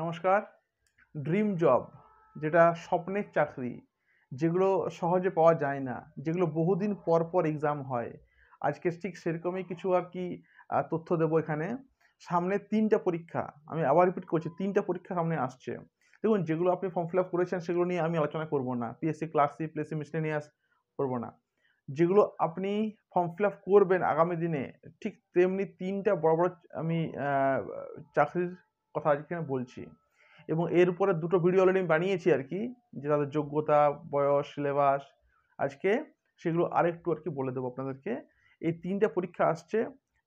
নমস্কার dream job যেটা স্বপ্নের চাকরি যেগুলো সহজে পাওয়া যায় না যেগুলো বহুদিন পর পর এক্সাম হয় আজকে ঠিক সেরকমই কিছু আর কি তথ্য দেবো এখানে সামনে তিনটা পরীক্ষা আমি আবার রিপিট করছি তিনটা পরীক্ষা সামনে আসছে দেখুন যেগুলো আপনি ফর্ম ফিল আপ করেছেন সেগুলো নিয়ে আমি আলোচনা করব না পিএসসি ক্লাসি নিয়ে মিসলেনিয়াস করবো না যেগুলো আপনি ফর্ম ফিল আপ করবেন আগামী দিনে ঠিক তেমনি তিনটা বড় বড় আমি চাকরির কথা আজকে আমি বলছি এবং এর উপরে দুটো ভিডিও অলরেডি আমি বানিয়েছি আর কি যে তাদের যোগ্যতা বয়স সিলেবাস আজকে সেগুলো আরেকটু আর কি বলে দেবো আপনাদেরকে এই তিনটা পরীক্ষা আসছে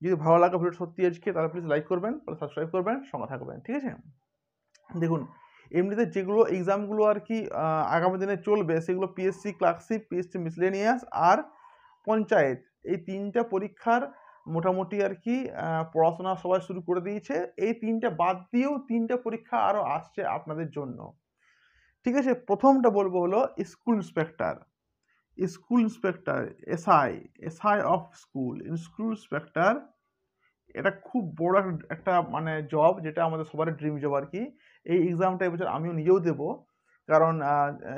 যদি ভালো লাগে ভিডিও সত্যি আজকে তাহলে প্লিজ লাইক করবেন সাবস্ক্রাইব করবেন সঙ্গে থাকবেন ঠিক আছে দেখুন এমনিতে যেগুলো এক্সামগুলো আর কি আগামী দিনে চলবে সেগুলো পিএসসি ক্লার্কশিপ পিএসসি মিসলেনিয়াস আর পঞ্চায়েত এই তিনটা পরীক্ষার মোটামুটি আর কি পড়াশোনা সবাই শুরু করে দিয়েছে এই তিনটা বাদ দিয়েও তিনটা পরীক্ষা আরও আসছে আপনাদের জন্য ঠিক আছে প্রথমটা বলবো হলো school inspector school inspector SI SI of school school inspector এটা খুব বড় একটা মানে জব যেটা আমাদের সবার ড্রিম জব আর কি এই এক্সামটা এবছর আমিও নিজেও দেবো কারণ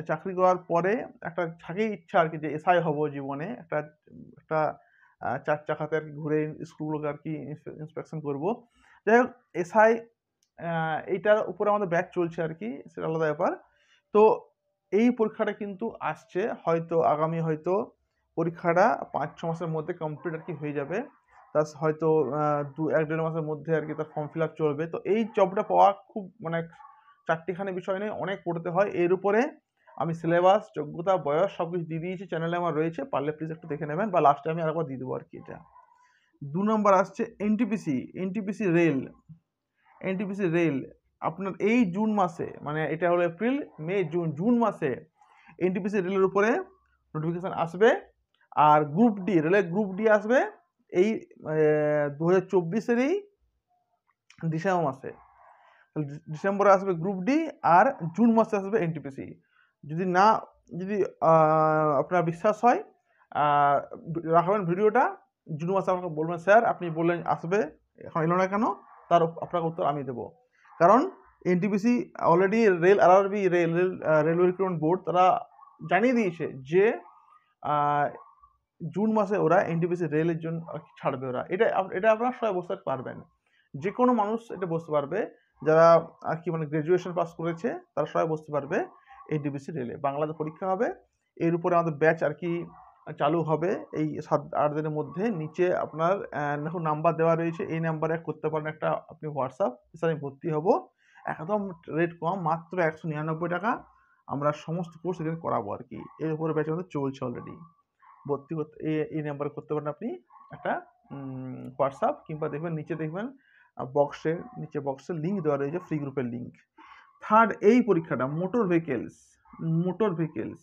চাকরি করার পরে একটা থাকে ইচ্ছা আর কি যে এসআই হব জীবনে একটা একটা চার চাকাতে আর কি ঘুরে স্কুলগুলোকে আর কি ইন্সপেকশন করবো যাই হোক এসআই এইটার উপরে আমাদের ব্যাচ চলছে আর কি সেটা আলাদা ব্যাপার তো এই পরীক্ষাটা কিন্তু আসছে হয়তো আগামী হয়তো পরীক্ষাটা পাঁচ ছ মাসের মধ্যে কমপ্লিট আর কি হয়ে যাবে তার হয়তো দু এক দেড় মাসের মধ্যে আর কি তার ফর্ম ফিল আপ চলবে তো এই জবটা পাওয়া খুব মানে চারটিখানি বিষয় নিয়ে অনেক পড়তে হয় এর উপরে আমি সিলেবাস যোগ্যতা বয়স সব কিছু দিয়ে দিয়েছি চ্যানেলে আমার রয়েছে পারলে প্লিজ একটু দেখে নেবেন বা লাস্টে আমি আরেকবার দিয়ে দেবো আর কি এটা দু নম্বর আসছে NTPC NTPC rail NTPC rail আপনার এই জুন মাসে মানে এটা হলো এপ্রিল মে জুন জুন মাসে এনটিপিসি রেলের উপরে নোটিফিকেশান আসবে আর গ্রুপ ডি রেলের গ্রুপ ডি আসবে এই দু হাজার চব্বিশেরই ডিসেম্বর মাসে ডিসেম্বরে আসবে গ্রুপ ডি আর জুন মাসে আসবে এনটিপিসি যদি না যদি আপনার বিশ্বাস হয় রাখবেন ভিডিওটা জুন মাসে আমাকে বলবেন স্যার আপনি বললেন আসবে এখন এলো না কেন তার আপনাকে উত্তর আমি দেবো কারণ NTPC already rail R B rail railway recruitment board তারা জানিয়ে দিয়েছে যে জুন মাসে ওরা এনটিপিসি রেলের জন্য ছাড়বে ওরা এটা এটা আপনারা সবাই বসতে পারবেন যে কোনো মানুষ এটা বসতে পারবে যারা আর কি মানে গ্র্যাজুয়েশন পাস করেছে তারা সবাই বসতে পারবে এই ডিবিসি রেলে বাংলাতে পরীক্ষা হবে এর উপরে আমাদের ব্যাচ আর কি চালু হবে এই সাত আট দিনের মধ্যে নিচে আপনার দেখুন নাম্বার দেওয়া রয়েছে এই নাম্বারে করতে পারেন একটা আপনি হোয়াটসঅ্যাপ আমি ভর্তি হব একদম রেট কম মাত্র একশো নিরানব্বই টাকা আমরা সমস্ত কোর্স এখানে করাবো আর কি এর উপরে ব্যাচ আমাদের চলছে অলরেডি ভর্তি করতে এই নাম্বারে করতে পারেন আপনি একটা হোয়াটসঅ্যাপ কিংবা দেখবেন নিচে দেখবেন বক্সের নিচে বক্সের লিঙ্ক দেওয়া রয়েছে ফ্রি গ্রুপের লিঙ্ক থার্ড এই পরীক্ষাটা মোটর ভেহিকেলস মোটর ভেহিকেলস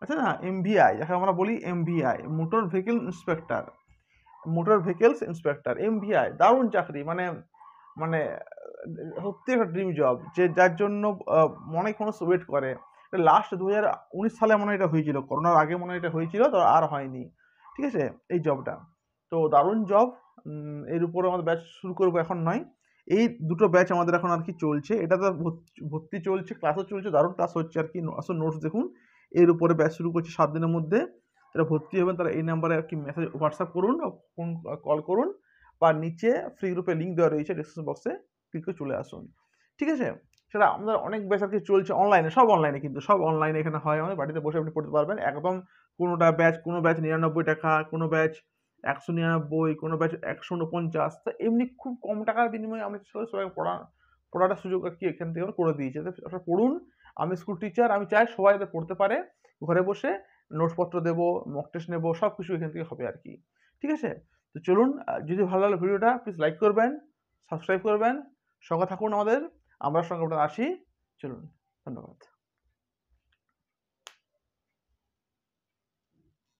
আচ্ছা না এমভিআই যাকে আমরা বলি MVI motor vehicle inspector motor vehicles inspector MVI দারুণ চাকরি মানে মানে সত্যি একটা ড্রিম জব যে যার জন্য মনে কোনো ওয়েট করে লাস্ট দু হাজার উনিশ সালে মনে হয় এটা হয়েছিল করোনার আগে মনে হয় এটা হয়েছিল তো আর হয়নি ঠিক আছে এই জবটা তো দারুণ জব এর উপর আমাদের ব্যাচ শুরু করবো এখন নয় এই দুটো ব্যাচ আমাদের এখন আর কি চলছে এটা তো ভর্তি চলছে ক্লাসও চলছে দারুণ ক্লাস হচ্ছে আর কি আসল নোটস দেখুন এর উপরে ব্যাচ শুরু করছে সাত দিনের মধ্যে যারা ভর্তি হবেন তারা এই নাম্বারে আর কি মেসেজ হোয়াটসঅ্যাপ করুন ফোন কল করুন বা নিচে ফ্রি গ্রুপে লিঙ্ক দেওয়া রয়েছে ডিসক্রিপশন বক্সে ক্লিক করে চলে আসুন ঠিক আছে সেটা আমাদের অনেক ব্যাচ আর কি চলছে অনলাইনে সব অনলাইনে কিন্তু সব অনলাইনে এখানে হয় আমাদের বাড়িতে বসে আপনি পড়তে পারবেন একদম কোনোটা ব্যাচ কোনো ব্যাচ নিরানব্বই টাকা কোনো ব্যাচ একশো নিরানব্বই কোনো ব্যাচ একশো উনপঞ্চাশ তা এমনি খুব কম টাকার বিনিময়ে আমি সবাই পড়া পড়াটার সুযোগ আর কি এখান থেকে করে দিয়েছে আপনারা পড়ুন আমি স্কুল টিচার আমি চাই সবাই যাতে পড়তে পারে ঘরে বসে নোটসপত্র দেবো মকটেস্ট নেবো সব কিছু এখান থেকে হবে আর কি ঠিক আছে তো চলুন যদি ভালো লাগলো ভিডিওটা প্লিজ লাইক করবেন সাবস্ক্রাইব করবেন সঙ্গে থাকুন আমাদের আমরা সঙ্গে আপনার আসি চলুন ধন্যবাদ